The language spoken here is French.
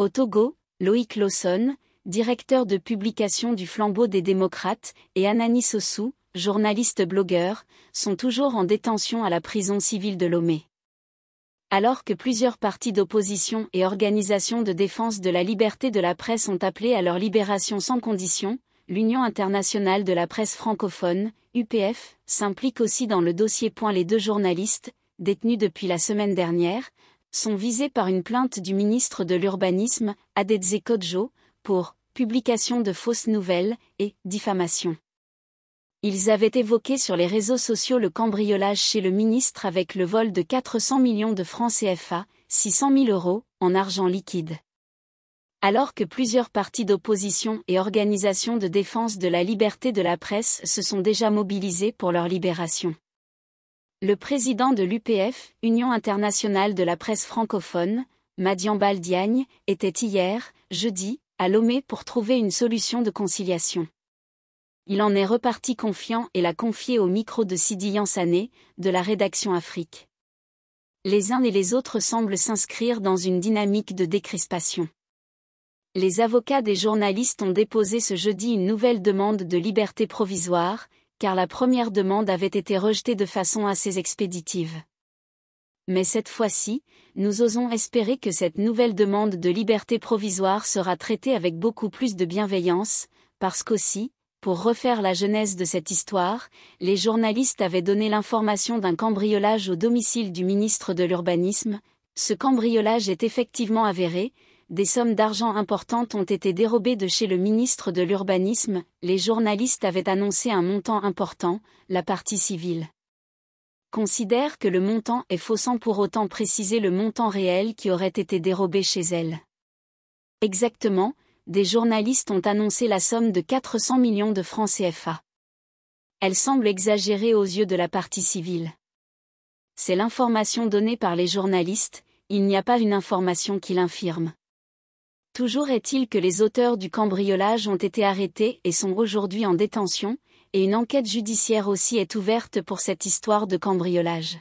Au Togo, Loïc Lawson, directeur de publication du Flambeau des démocrates, et Anani Sossou, journaliste blogueur, sont toujours en détention à la prison civile de Lomé. Alors que plusieurs partis d'opposition et organisations de défense de la liberté de la presse ont appelé à leur libération sans condition, l'Union internationale de la presse francophone, UPF, s'implique aussi dans le dossier. Les deux journalistes, détenus depuis la semaine dernière, sont visés par une plainte du ministre de l'Urbanisme, Adetze Kodjo, pour publication de fausses nouvelles et diffamation. Ils avaient évoqué sur les réseaux sociaux le cambriolage chez le ministre avec le vol de 400 millions de francs CFA, 600 000 euros, en argent liquide. Alors que plusieurs partis d'opposition et organisations de défense de la liberté de la presse se sont déjà mobilisés pour leur libération. Le président de l'UPF, Union internationale de la presse francophone, Madian Baldiagne, était hier, jeudi, à Lomé pour trouver une solution de conciliation. Il en est reparti confiant et l'a confié au micro de Sidi Yansané, de la rédaction Afrique. Les uns et les autres semblent s'inscrire dans une dynamique de décrispation. Les avocats des journalistes ont déposé ce jeudi une nouvelle demande de liberté provisoire, car la première demande avait été rejetée de façon assez expéditive. Mais cette fois-ci, nous osons espérer que cette nouvelle demande de liberté provisoire sera traitée avec beaucoup plus de bienveillance, parce qu'aussi, pour refaire la genèse de cette histoire, les journalistes avaient donné l'information d'un cambriolage au domicile du ministre de l'Urbanisme, ce cambriolage est effectivement avéré, des sommes d'argent importantes ont été dérobées de chez le ministre de l'Urbanisme, les journalistes avaient annoncé un montant important, la partie civile. Considère que le montant est faux sans pour autant préciser le montant réel qui aurait été dérobé chez elle. Exactement, des journalistes ont annoncé la somme de 400 millions de francs CFA. Elle semble exagérée aux yeux de la partie civile. C'est l'information donnée par les journalistes, il n'y a pas une information qui l'infirme. Toujours est-il que les auteurs du cambriolage ont été arrêtés et sont aujourd'hui en détention, et une enquête judiciaire aussi est ouverte pour cette histoire de cambriolage.